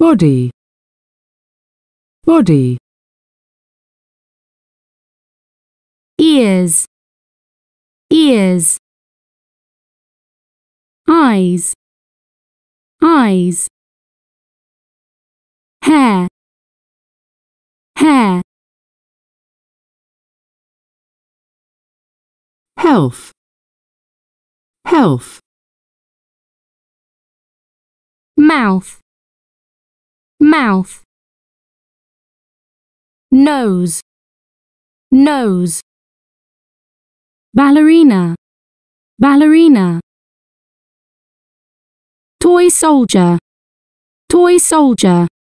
body body ears ears eyes eyes hair hair health health mouth mouth nose nose ballerina ballerina toy soldier toy soldier